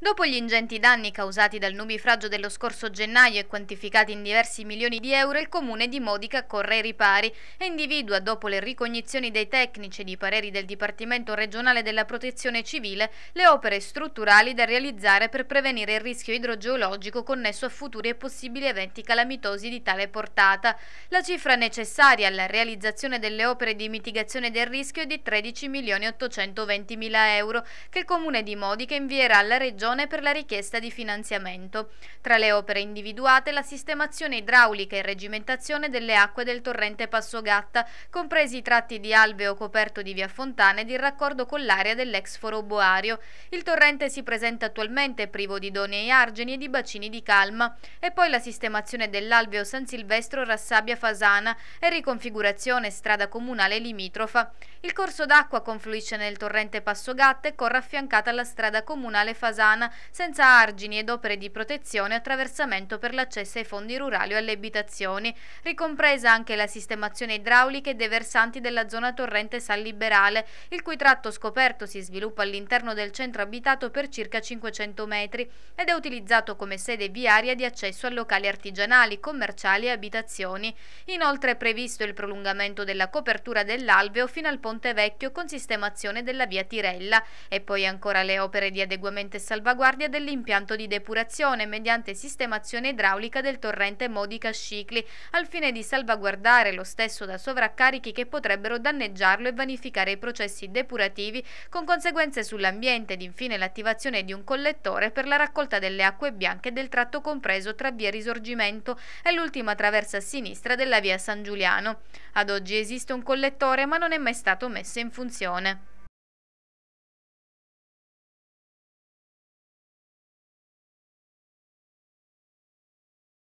Dopo gli ingenti danni causati dal nubifragio dello scorso gennaio e quantificati in diversi milioni di euro, il comune di Modica corre ai ripari e individua, dopo le ricognizioni dei tecnici e di pareri del Dipartimento regionale della protezione civile, le opere strutturali da realizzare per prevenire il rischio idrogeologico connesso a futuri e possibili eventi calamitosi di tale portata. La cifra necessaria alla realizzazione delle opere di mitigazione del rischio è di 13.820.000 euro, che il comune di Modica invierà alla regione Regione per la richiesta di finanziamento. Tra le opere individuate la sistemazione idraulica e regimentazione delle acque del torrente Passogatta, compresi i tratti di alveo coperto di via Fontana ed il raccordo con l'area dell'ex foro boario. Il torrente si presenta attualmente privo di doni e argini e di bacini di calma. E poi la sistemazione dell'alveo San Silvestro Rassabia Fasana e riconfigurazione strada comunale limitrofa. Il corso d'acqua confluisce nel torrente Passogatta e corre affiancata alla strada comunale Fasana Toscana senza argini ed opere di protezione e attraversamento per l'accesso ai fondi rurali o alle abitazioni, ricompresa anche la sistemazione idraulica e dei versanti della zona torrente San Liberale, il cui tratto scoperto si sviluppa all'interno del centro abitato per circa 500 metri ed è utilizzato come sede viaria di accesso a locali artigianali, commerciali e abitazioni. Inoltre è previsto il prolungamento della copertura dell'alveo fino al Ponte Vecchio con sistemazione della via Tirella e poi ancora le opere di adeguamento e salvataggio salvaguardia dell'impianto di depurazione mediante sistemazione idraulica del torrente Modica-Scicli, al fine di salvaguardare lo stesso da sovraccarichi che potrebbero danneggiarlo e vanificare i processi depurativi con conseguenze sull'ambiente ed infine l'attivazione di un collettore per la raccolta delle acque bianche del tratto compreso tra via Risorgimento e l'ultima traversa a sinistra della via San Giuliano. Ad oggi esiste un collettore ma non è mai stato messo in funzione.